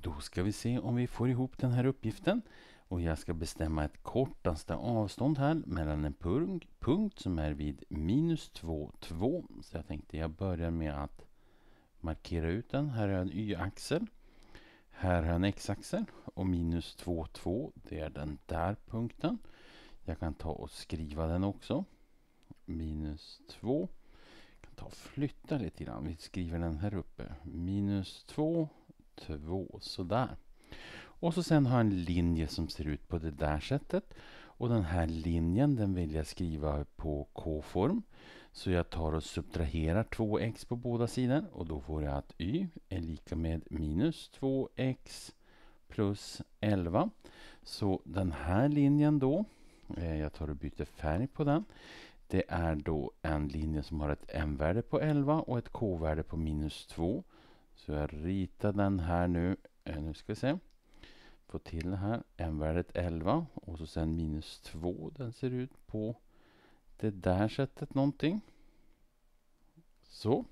Då ska vi se om vi får ihop den här uppgiften. Och jag ska bestämma ett kortaste avstånd här mellan en punkt, punkt som är vid minus 2, 2. Så jag tänkte jag börjar med att markera ut den. Här har jag en y-axel. Här har jag en x-axel och minus 2, 2 det är den där punkten. Jag kan ta och skriva den också. Minus 2. Jag kan ta och flytta lite grann. Vi skriver den här uppe. Minus 2 två. Sådär. Och så sen har jag en linje som ser ut på det där sättet. Och den här linjen den vill jag skriva på k-form. Så jag tar och subtraherar 2x på båda sidor och då får jag att y är lika med minus 2x plus 11. Så den här linjen då, eh, jag tar och byter färg på den. Det är då en linje som har ett m-värde på 11 och ett k-värde på minus 2. Så jag ritar den här nu. Eh, nu ska vi se. Få till det här. M-värdet 11 och så sen minus 2. Den ser ut på det där sättet någonting. Så.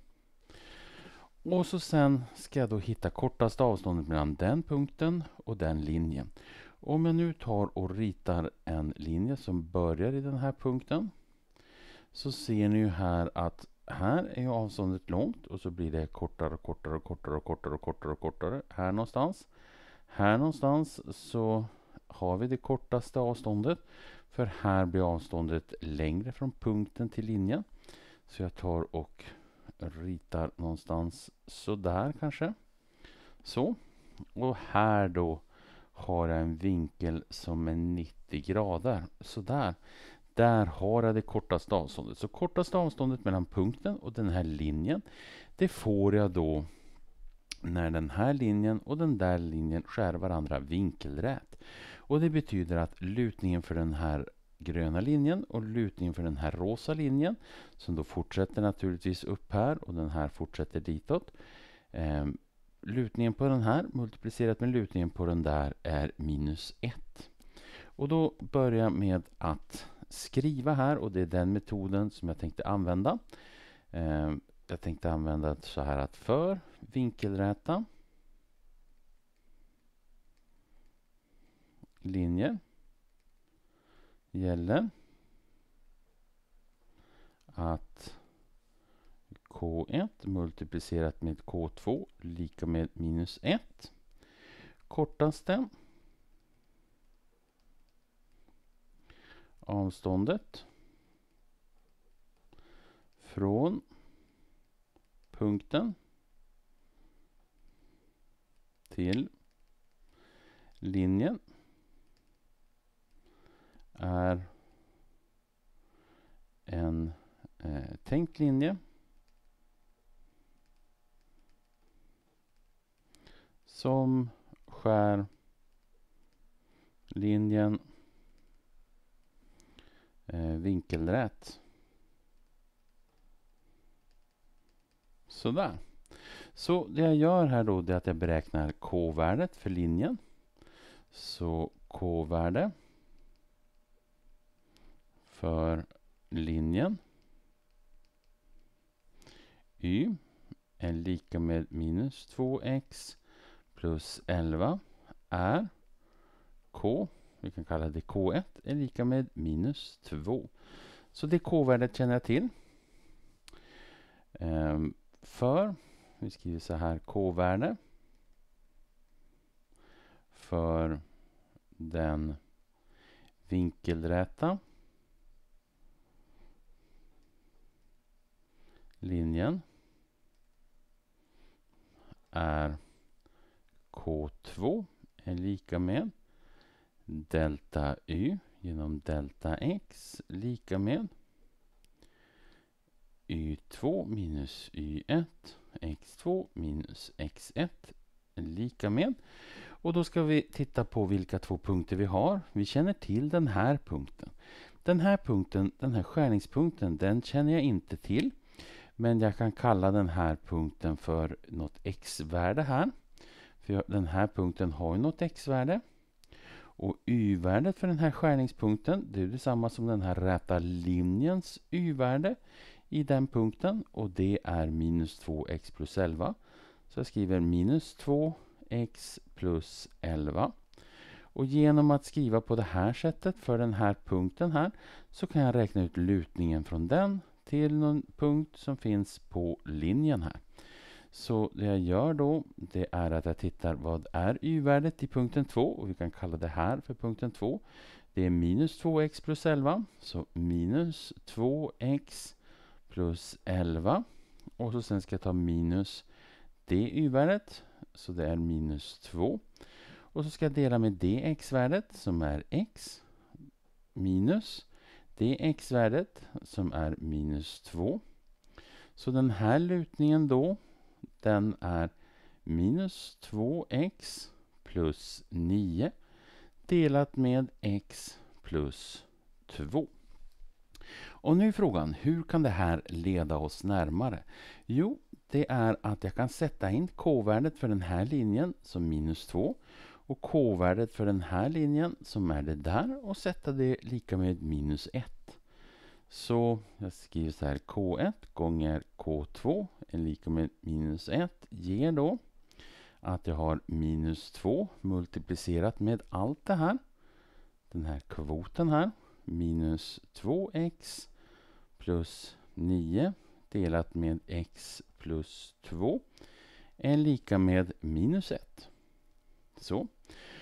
Och så sen ska jag då hitta kortaste avståndet mellan den punkten och den linjen. Om jag nu tar och ritar en linje som börjar i den här punkten så ser ni ju här att här är avståndet långt och så blir det kortare och kortare och kortare och kortare och kortare och kortare. Här någonstans. Här någonstans så har vi det kortaste avståndet. För här blir avståndet längre från punkten till linjen. Så jag tar och ritar någonstans sådär kanske. Så. Och här då har jag en vinkel som är 90 grader. Sådär. Där har jag det kortaste avståndet. Så kortaste avståndet mellan punkten och den här linjen, det får jag då när den här linjen och den där linjen skär varandra vinkelrät. Och det betyder att lutningen för den här gröna linjen och lutningen för den här rosa linjen, som då fortsätter naturligtvis upp här och den här fortsätter ditåt. Eh, lutningen på den här multiplicerat med lutningen på den där är minus 1. Och då börjar jag med att skriva här och det är den metoden som jag tänkte använda. Ehm, jag tänkte använda så här att för vinkelräta linjer gäller att K1 multiplicerat med K2 lika med minus 1. Kortaste avståndet från punkten till linjen är en eh, tänkt linje som skär linjen Eh, vinkelrät. Sådär. Så det jag gör här då det är att jag beräknar k-värdet för linjen. Så k-värde för linjen y är lika med minus 2x plus 11 är k vi kan kalla det K1 är lika med minus 2. Så det K-värdet känner jag till. Ehm, för, vi skriver så här, K-värde för den vinkelräta linjen är K2 är lika med delta y genom delta x lika med y2 minus y1 x2 minus x1 lika med. Och då ska vi titta på vilka två punkter vi har. Vi känner till den här punkten. Den här punkten, den här skärningspunkten, den känner jag inte till. Men jag kan kalla den här punkten för något x-värde här. För den här punkten har ju något x-värde. Och y-värdet för den här skärningspunkten det är detsamma som den här räta linjens y-värde i den punkten och det är minus 2x plus 11. Så jag skriver minus 2x plus 11. Och genom att skriva på det här sättet för den här punkten här så kan jag räkna ut lutningen från den till någon punkt som finns på linjen här. Så det jag gör då, det är att jag tittar vad är y-värdet i punkten 2? Och vi kan kalla det här för punkten 2. Det är minus 2x plus 11. Så minus 2x plus 11. Och så sen ska jag ta minus det y-värdet. Så det är minus 2. Och så ska jag dela med det x värdet som är x minus det x värdet som är minus 2. Så den här lutningen då den är minus 2x plus 9 delat med x plus 2. Och nu är frågan, hur kan det här leda oss närmare? Jo, det är att jag kan sätta in k-värdet för den här linjen som minus 2 och k-värdet för den här linjen som är det där och sätta det lika med minus 1. Så jag skriver så här k1 gånger k2 är lika med minus 1 ger då att jag har minus 2 multiplicerat med allt det här. Den här kvoten här. Minus 2x plus 9 delat med x plus 2 är lika med minus 1. Så.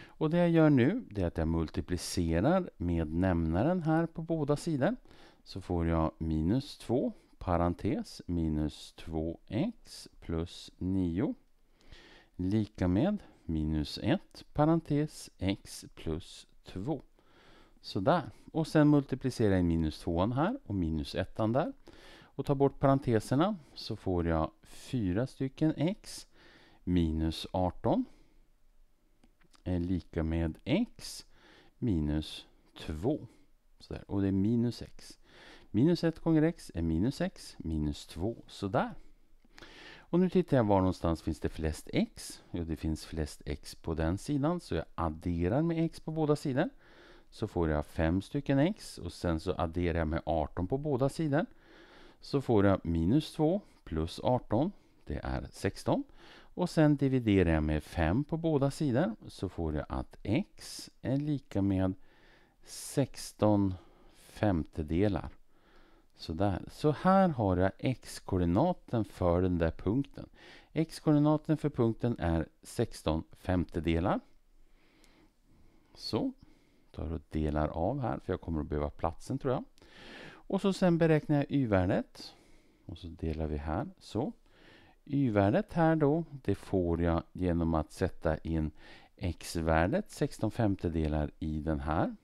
Och det jag gör nu är att jag multiplicerar med nämnaren här på båda sidor. Så får jag minus 2 parentes minus 2x plus 9 lika med minus 1 parentes x plus 2. Sådär. Och sen multiplicera in minus 2 här och minus 1 där. Och tar bort parenteserna så får jag 4 stycken x minus 18 är lika med x minus 2. Sådär. Och det är minus x. Minus 1 gånger x är minus 6, minus 2, sådär. Och nu tittar jag var någonstans finns det flest x. Jo, det finns flest x på den sidan, så jag adderar med x på båda sidor. Så får jag 5 stycken x och sen så adderar jag med 18 på båda sidor. Så får jag minus 2 plus 18, det är 16. Och sen dividerar jag med 5 på båda sidor, så får jag att x är lika med 16 femtedelar. Sådär. Så här har jag x-koordinaten för den där punkten. X-koordinaten för punkten är 16 femtedelar. Så. Tar och delar av här, för jag kommer att behöva platsen tror jag. Och så sen beräknar jag y-värdet. Och så delar vi här, så. Y-värdet här då, det får jag genom att sätta in x-värdet, 16 femtedelar, i den här.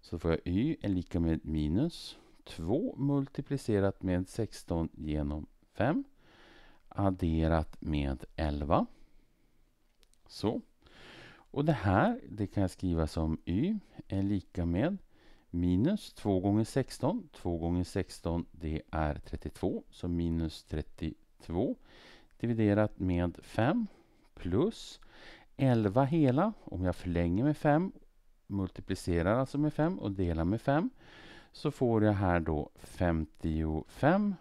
Så får jag y är lika med minus 2 multiplicerat med 16 genom 5 adderat med 11. Så. Och det här det kan jag skriva som y är lika med minus 2 gånger 16. 2 gånger 16 det är 32, så minus 32 dividerat med 5 plus 11 hela, om jag förlänger med 5, multiplicerar alltså med 5 och delar med 5, så får jag här då 55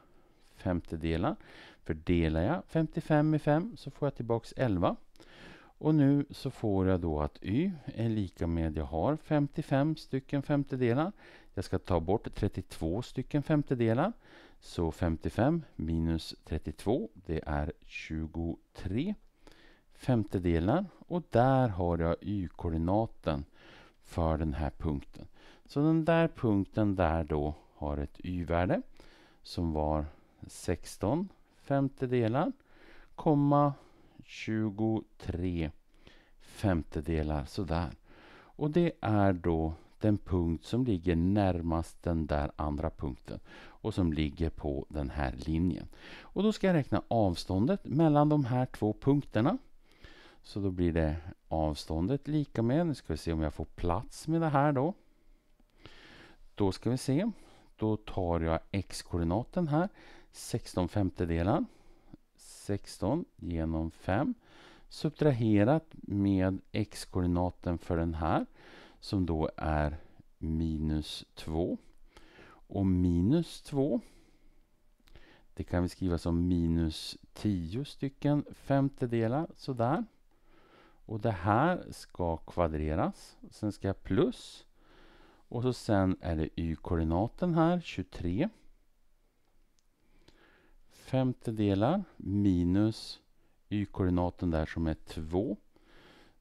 femtedelar. Fördelar jag 55 med 5 så får jag tillbaks 11. Och nu så får jag då att y är lika med jag har 55 stycken femtedelar. Jag ska ta bort 32 stycken femtedelar. Så 55 minus 32 det är 23 femtedelar. Och där har jag y-koordinaten för den här punkten. Så den där punkten där då har ett y-värde som var 16 femtedelar, 23 femtedelar sådär. Och det är då den punkt som ligger närmast den där andra punkten och som ligger på den här linjen. Och då ska jag räkna avståndet mellan de här två punkterna. Så då blir det avståndet lika med, nu ska vi se om jag får plats med det här då. Då ska vi se. Då tar jag x-koordinaten här. 16 femtedelar. 16 genom 5 subtraherat med x-koordinaten för den här som då är minus 2. Och minus 2 det kan vi skriva som minus 10 stycken femtedelar sådär. Och det här ska kvadreras. Sen ska jag plus och så sen är det y-koordinaten här, 23. Femtedelar minus y-koordinaten där som är 2.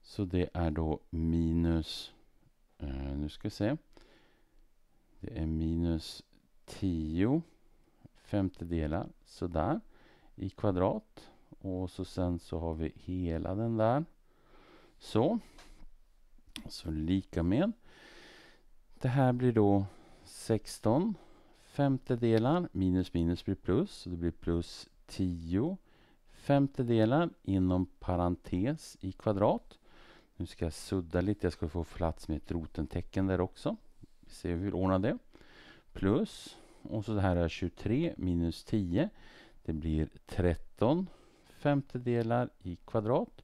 Så det är då minus, eh, nu ska vi se. Det är minus 10 femtedelar sådär i kvadrat. Och så sen så har vi hela den där. Så. Så lika med det här blir då 16 femtedelar. Minus minus blir plus. Så det blir plus 10 femtedelar inom parentes i kvadrat. Nu ska jag sudda lite. Jag ska få plats med ett rotentecken där också. Vi ser hur vi ordnar det. Plus. Och så det här är 23 minus 10. Det blir 13 femtedelar i kvadrat.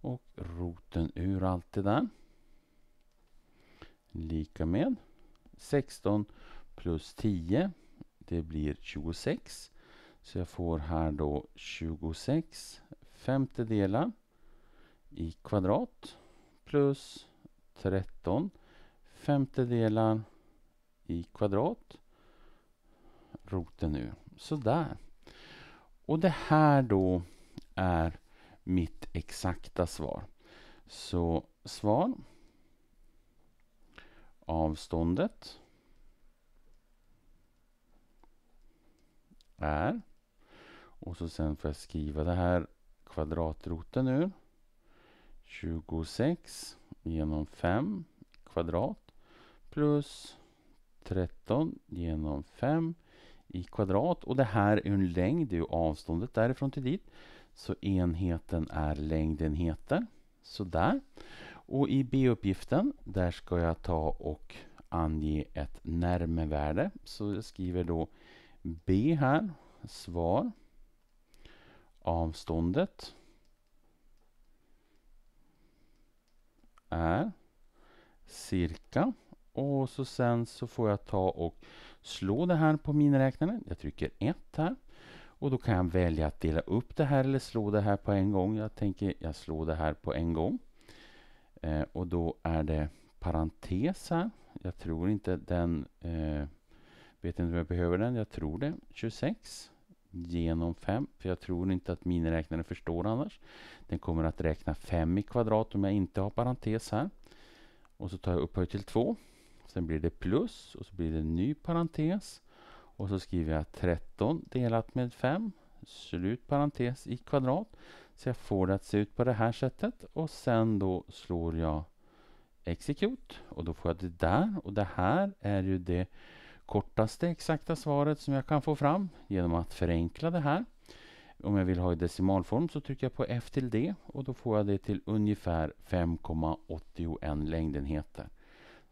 Och roten ur allt det där lika med 16 plus 10 det blir 26 så jag får här då 26 femtedelar i kvadrat plus 13 femtedelar i kvadrat roten nu sådär och det här då är mitt exakta svar så svar avståndet är. Och så sen får jag skriva det här kvadratroten nu. 26 genom 5 kvadrat plus 13 genom 5 i kvadrat. Och det här är en längd, det är ju avståndet därifrån till dit. Så enheten är längdenheter. Sådär. Och I B-uppgiften där ska jag ta och ange ett närmevärde. Så jag skriver då B här, svar, avståndet är cirka och så sen så får jag ta och slå det här på miniräknaren. Jag trycker 1 här. Och då kan jag välja att dela upp det här eller slå det här på en gång. Jag tänker jag slår det här på en gång. Eh, och då är det parentes här. Jag tror inte den... Eh, vet inte om jag behöver den. Jag tror det. 26 genom 5. För jag tror inte att miniräknaren förstår annars. Den kommer att räkna 5 i kvadrat om jag inte har parentes här. Och så tar jag upphöjt till 2. Sen blir det plus och så blir det en ny parentes. Och så skriver jag 13 delat med 5. Slut parentes i kvadrat. Så jag får det att se ut på det här sättet och sen då slår jag execute och då får jag det där och det här är ju det kortaste exakta svaret som jag kan få fram genom att förenkla det här. Om jag vill ha i decimalform så trycker jag på F till D och då får jag det till ungefär 5,81 längdenheter.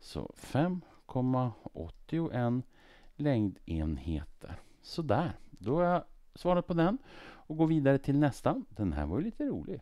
Så 5,81 längdenheter. Sådär, då är jag svaret på den och gå vidare till nästa. Den här var ju lite rolig.